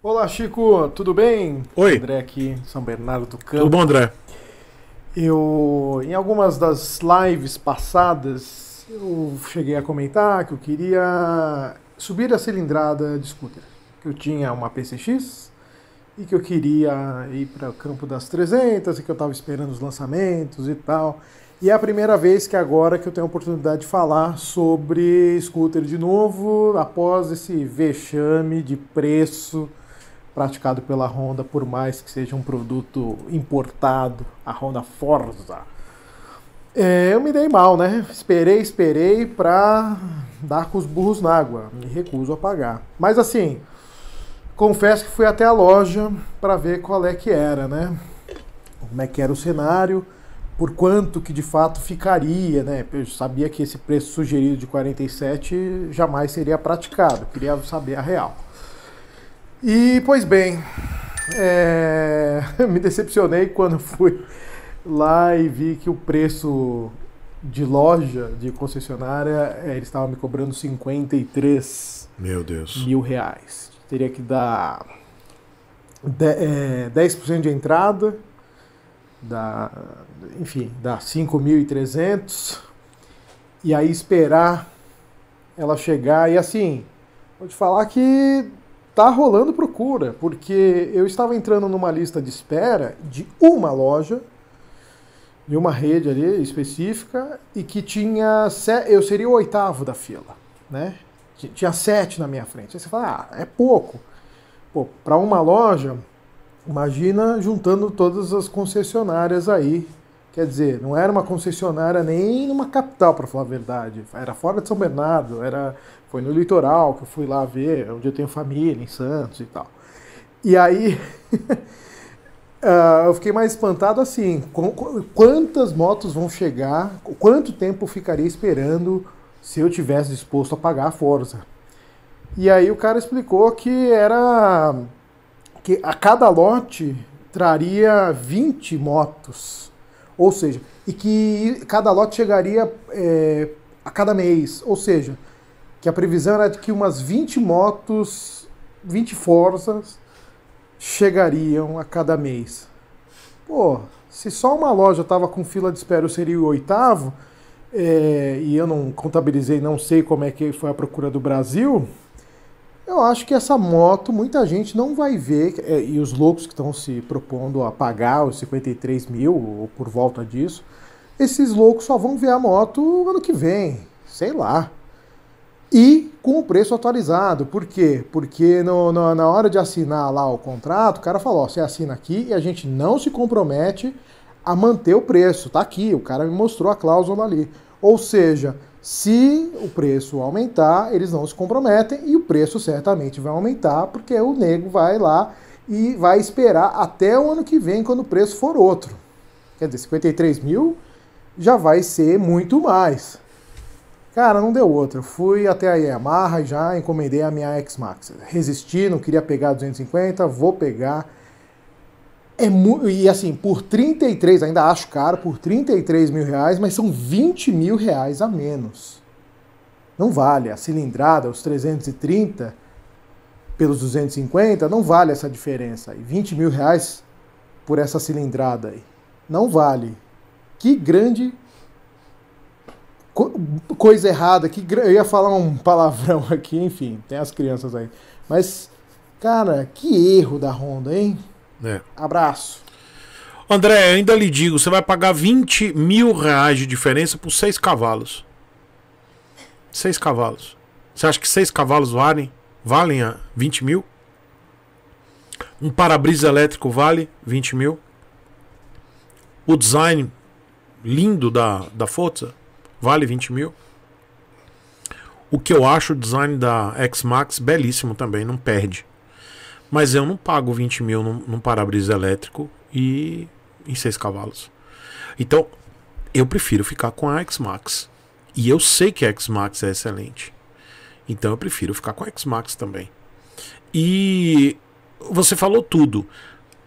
Olá, Chico, tudo bem? Oi. André aqui, São Bernardo do Campo. Tudo bom, André? Eu, em algumas das lives passadas, eu cheguei a comentar que eu queria subir a cilindrada de scooter. Que eu tinha uma PCX e que eu queria ir para o campo das 300 e que eu estava esperando os lançamentos e tal. E é a primeira vez que agora que eu tenho a oportunidade de falar sobre scooter de novo, após esse vexame de preço praticado pela Honda, por mais que seja um produto importado, a Honda Forza. É, eu me dei mal, né? Esperei, esperei para dar com os burros na água. Me recuso a pagar. Mas assim, confesso que fui até a loja para ver qual é que era, né? Como é que era o cenário, por quanto que de fato ficaria, né? Eu sabia que esse preço sugerido de 47 jamais seria praticado. queria saber a real. E, pois bem, é, me decepcionei quando fui lá e vi que o preço de loja, de concessionária, é, eles estavam me cobrando 53 Meu Deus. mil reais. Teria que dar 10% é, de entrada, da enfim, dá 5.300, e aí esperar ela chegar. E assim, vou te falar que tá rolando procura, porque eu estava entrando numa lista de espera de uma loja, de uma rede ali específica, e que tinha. Eu seria o oitavo da fila, né? Tinha sete na minha frente. Aí você fala, ah, é pouco. Pô, para uma loja, imagina juntando todas as concessionárias aí Quer dizer, não era uma concessionária nem numa capital, para falar a verdade. Era fora de São Bernardo, era foi no litoral que eu fui lá ver, onde eu tenho família, em Santos e tal. E aí uh, eu fiquei mais espantado assim, quantas motos vão chegar, quanto tempo eu ficaria esperando se eu tivesse disposto a pagar a Forza. E aí o cara explicou que era que a cada lote traria 20 motos. Ou seja, e que cada lote chegaria é, a cada mês. Ou seja, que a previsão era de que umas 20 motos, 20 forças chegariam a cada mês. Pô, se só uma loja estava com fila de espera, eu seria o oitavo, é, e eu não contabilizei, não sei como é que foi a procura do Brasil, eu acho que essa moto muita gente não vai ver, é, e os loucos que estão se propondo a pagar os 53 mil ou por volta disso, esses loucos só vão ver a moto ano que vem, sei lá. E com o preço atualizado. Por quê? Porque no, no, na hora de assinar lá o contrato, o cara falou: ó, você assina aqui e a gente não se compromete a manter o preço. Tá aqui, o cara me mostrou a cláusula ali. Ou seja, se o preço aumentar, eles não se comprometem e o preço certamente vai aumentar, porque o nego vai lá e vai esperar até o ano que vem, quando o preço for outro. Quer dizer, 53 mil já vai ser muito mais. Cara, não deu outra. Fui até a Yamaha e já encomendei a minha X-Max. Resisti, não queria pegar 250, vou pegar é E assim, por 33, ainda acho caro, por 33 mil reais, mas são 20 mil reais a menos. Não vale. A cilindrada, os 330 pelos 250, não vale essa diferença aí. 20 mil reais por essa cilindrada aí. Não vale. Que grande coisa errada, que eu ia falar um palavrão aqui, enfim, tem as crianças aí. Mas, cara, que erro da Honda, hein? É. Abraço. André, ainda lhe digo, você vai pagar 20 mil reais de diferença por seis cavalos. Seis cavalos. Você acha que seis cavalos valem? Valem a ah, 20 mil? Um para-brisa elétrico vale 20 mil? O design lindo da, da Forza vale 20 mil? O que eu acho o design da X-Max belíssimo também, não perde. Mas eu não pago 20 mil num, num para-brisa elétrico e em 6 cavalos. Então, eu prefiro ficar com a X-Max. E eu sei que a X-Max é excelente. Então eu prefiro ficar com a X-Max também. E você falou tudo.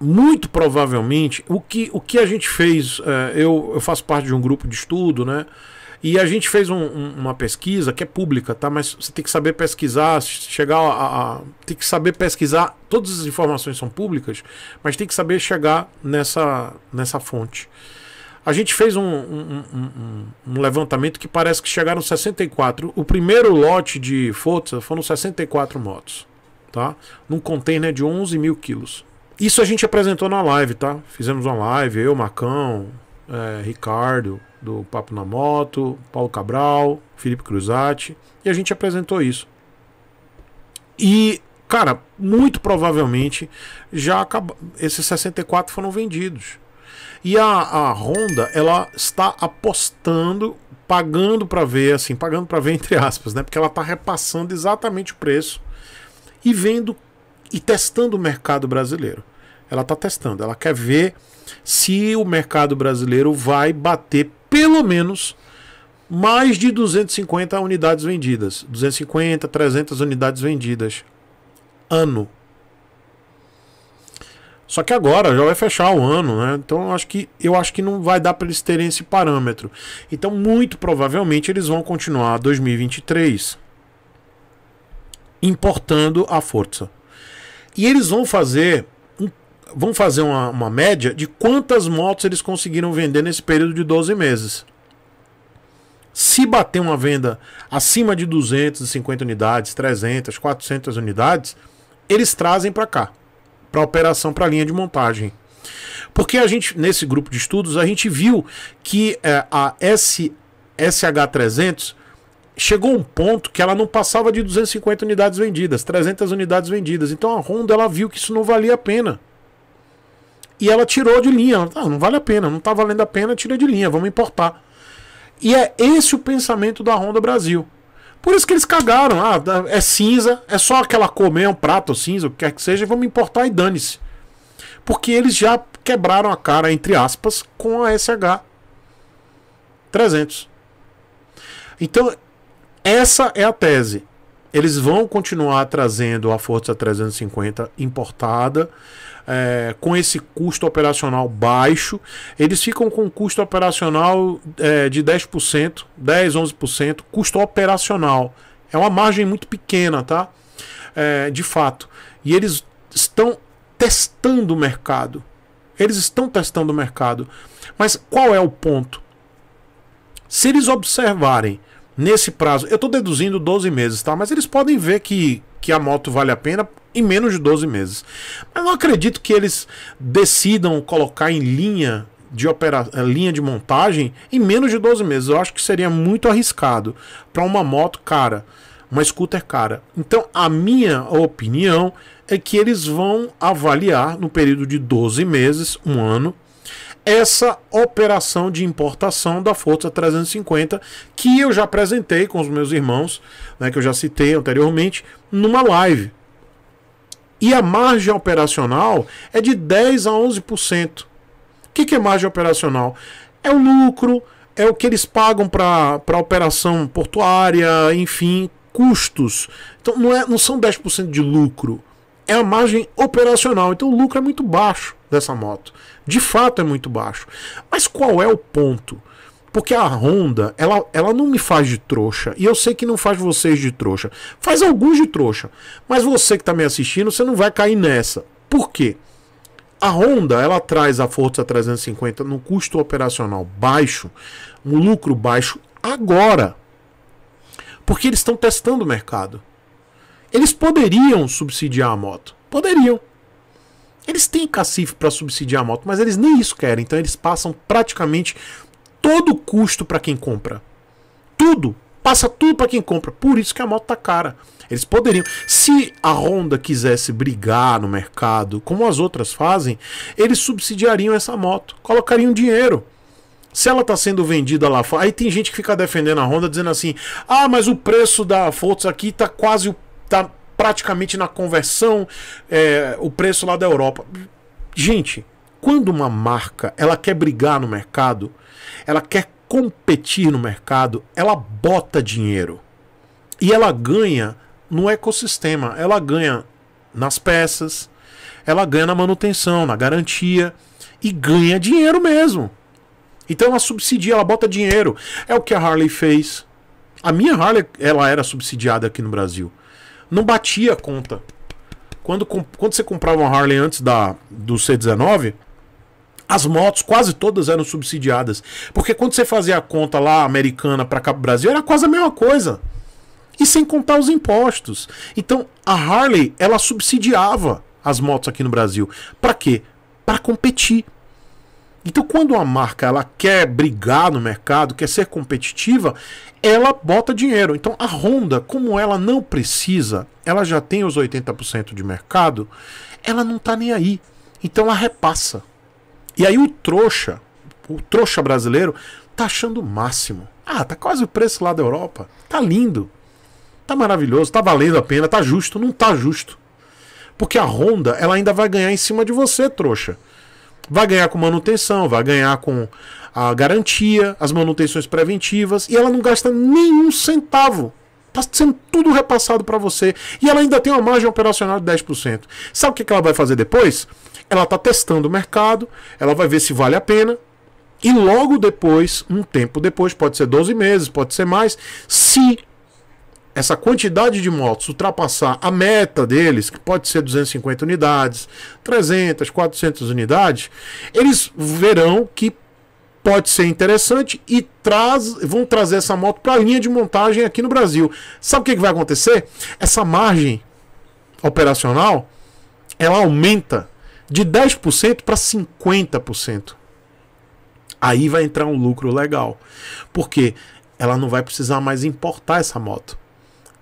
Muito provavelmente, o que, o que a gente fez, é, eu, eu faço parte de um grupo de estudo, né? E a gente fez um, um, uma pesquisa que é pública, tá? Mas você tem que saber pesquisar, chegar a, a, tem que saber pesquisar. Todas as informações são públicas, mas tem que saber chegar nessa nessa fonte. A gente fez um, um levantamento que parece que chegaram 64. O primeiro lote de fotos foram 64 motos, tá? Num container de 11 mil quilos. Isso a gente apresentou na live, tá? Fizemos uma live, eu, Macão, é, Ricardo, do Papo na Moto, Paulo Cabral, Felipe Cruzati, e a gente apresentou isso. E, cara, muito provavelmente já acabou, esses 64 foram vendidos. E a, a Honda, ela está apostando, pagando para ver, assim, pagando para ver entre aspas, né? Porque ela está repassando exatamente o preço e vendo e testando o mercado brasileiro. Ela está testando, ela quer ver se o mercado brasileiro vai bater pelo menos mais de 250 unidades vendidas. 250, 300 unidades vendidas. Ano. Só que agora já vai fechar o ano, né? Então eu acho que, eu acho que não vai dar para eles terem esse parâmetro. Então, muito provavelmente, eles vão continuar 2023 importando a força. E eles vão fazer vamos fazer uma, uma média de quantas motos eles conseguiram vender nesse período de 12 meses. Se bater uma venda acima de 250 unidades, 300, 400 unidades, eles trazem para cá, para operação, para linha de montagem. Porque a gente, nesse grupo de estudos, a gente viu que é, a S, SH300 chegou um ponto que ela não passava de 250 unidades vendidas, 300 unidades vendidas. Então a Honda ela viu que isso não valia a pena. E ela tirou de linha. Ah, não vale a pena, não está valendo a pena, tira de linha, vamos importar. E é esse o pensamento da Honda Brasil. Por isso que eles cagaram. Ah, é cinza, é só aquela cor mesmo, prata cinza, o que quer que seja, vamos importar e dane-se. Porque eles já quebraram a cara, entre aspas, com a SH 300. Então, essa é a tese. Eles vão continuar trazendo a Forza 350 importada, é, com esse custo operacional baixo, eles ficam com um custo operacional é, de 10%, 10, 11%, custo operacional. É uma margem muito pequena, tá? É, de fato. E eles estão testando o mercado. Eles estão testando o mercado. Mas qual é o ponto? Se eles observarem nesse prazo, eu estou deduzindo 12 meses, tá? Mas eles podem ver que, que a moto vale a pena em menos de 12 meses. Mas não acredito que eles decidam colocar em linha de opera... Eh, linha de montagem em menos de 12 meses. Eu acho que seria muito arriscado para uma moto cara, uma scooter cara. Então, a minha opinião é que eles vão avaliar no período de 12 meses, um ano, essa operação de importação da Forza 350 que eu já apresentei com os meus irmãos, né, que eu já citei anteriormente, numa live. E a margem operacional é de 10 a 11%. O que, que é margem operacional? É o lucro, é o que eles pagam para a operação portuária, enfim, custos. Então não, é, não são 10% de lucro, é a margem operacional. Então o lucro é muito baixo dessa moto. De fato é muito baixo. Mas qual é o ponto? Porque a Honda, ela, ela não me faz de trouxa. E eu sei que não faz vocês de trouxa. Faz alguns de trouxa. Mas você que está me assistindo, você não vai cair nessa. Por quê? A Honda, ela traz a Forza 350 num custo operacional baixo, um lucro baixo agora. Porque eles estão testando o mercado. Eles poderiam subsidiar a moto. Poderiam. Eles têm cacife para subsidiar a moto, mas eles nem isso querem. Então eles passam praticamente todo custo para quem compra. Tudo. Passa tudo para quem compra. Por isso que a moto tá cara. Eles poderiam. Se a Honda quisesse brigar no mercado, como as outras fazem, eles subsidiariam essa moto. Colocariam dinheiro. Se ela está sendo vendida lá fora. Aí tem gente que fica defendendo a Honda dizendo assim: ah, mas o preço da Forza aqui está quase. tá praticamente na conversão é, o preço lá da Europa. Gente, quando uma marca ela quer brigar no mercado, ela quer competir no mercado, ela bota dinheiro. E ela ganha no ecossistema, ela ganha nas peças, ela ganha na manutenção, na garantia e ganha dinheiro mesmo. Então ela subsidia, ela bota dinheiro. É o que a Harley fez. A minha Harley, ela era subsidiada aqui no Brasil. Não batia a conta. Quando, quando você comprava uma Harley antes da, do C19, as motos quase todas eram subsidiadas. Porque quando você fazia a conta lá americana para cá Brasil, era quase a mesma coisa. E sem contar os impostos. Então a Harley, ela subsidiava as motos aqui no Brasil. Para quê? Para competir. Então quando uma marca ela quer brigar no mercado, quer ser competitiva, ela bota dinheiro. Então a Honda, como ela não precisa, ela já tem os 80% de mercado, ela não tá nem aí. Então ela repassa. E aí o trouxa, o trouxa brasileiro, tá achando o máximo. Ah, tá quase o preço lá da Europa. Tá lindo. Tá maravilhoso, tá valendo a pena, tá justo, não tá justo. Porque a Honda, ela ainda vai ganhar em cima de você, trouxa. Vai ganhar com manutenção, vai ganhar com a garantia, as manutenções preventivas e ela não gasta nenhum centavo. Tá sendo tudo repassado para você e ela ainda tem uma margem operacional de 10%. Sabe o que ela vai fazer depois? ela está testando o mercado, ela vai ver se vale a pena. E logo depois, um tempo depois, pode ser 12 meses, pode ser mais, se essa quantidade de motos ultrapassar a meta deles, que pode ser 250 unidades, 300, 400 unidades, eles verão que pode ser interessante e traz, vão trazer essa moto para a linha de montagem aqui no Brasil. Sabe o que, que vai acontecer? Essa margem operacional ela aumenta de 10% para 50%. Aí vai entrar um lucro legal, porque ela não vai precisar mais importar essa moto.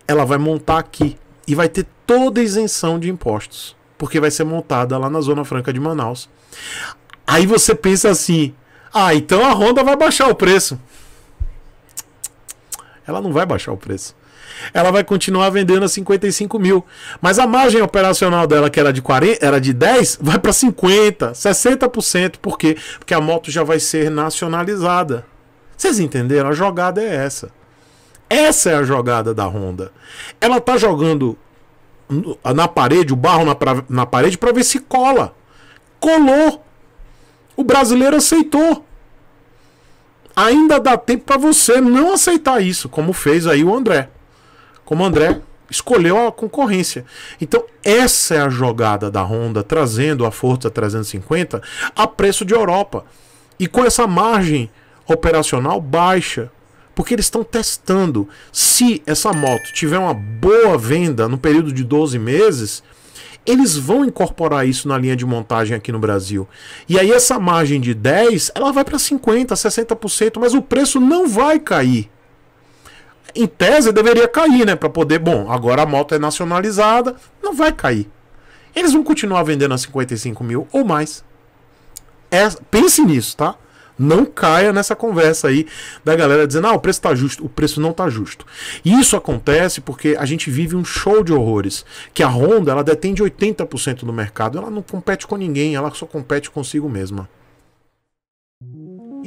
Ela vai montar aqui e vai ter toda isenção de impostos, porque vai ser montada lá na Zona Franca de Manaus. Aí você pensa assim: ah, então a Honda vai baixar o preço. Ela não vai baixar o preço ela vai continuar vendendo a 55 mil. Mas a margem operacional dela, que era de, 40, era de 10, vai para 50, 60%. Por quê? Porque a moto já vai ser nacionalizada. Vocês entenderam? A jogada é essa. Essa é a jogada da Honda. Ela tá jogando na parede, o barro na, pra, na parede, para ver se cola. Colou. O brasileiro aceitou. Ainda dá tempo para você não aceitar isso, como fez aí o André como o André escolheu a concorrência. Então, essa é a jogada da Honda, trazendo a Forza 350 a preço de Europa. E com essa margem operacional baixa, porque eles estão testando. Se essa moto tiver uma boa venda no período de 12 meses, eles vão incorporar isso na linha de montagem aqui no Brasil. E aí essa margem de 10, ela vai para 50, 60%, mas o preço não vai cair em tese deveria cair, né? Para poder, bom, agora a moto é nacionalizada, não vai cair. Eles vão continuar vendendo a 55 mil ou mais. É, pense nisso, tá? Não caia nessa conversa aí da galera dizendo, ah, o preço tá justo. O preço não tá justo. E isso acontece porque a gente vive um show de horrores. Que a Honda, ela detém de 80% do mercado. Ela não compete com ninguém, ela só compete consigo mesma.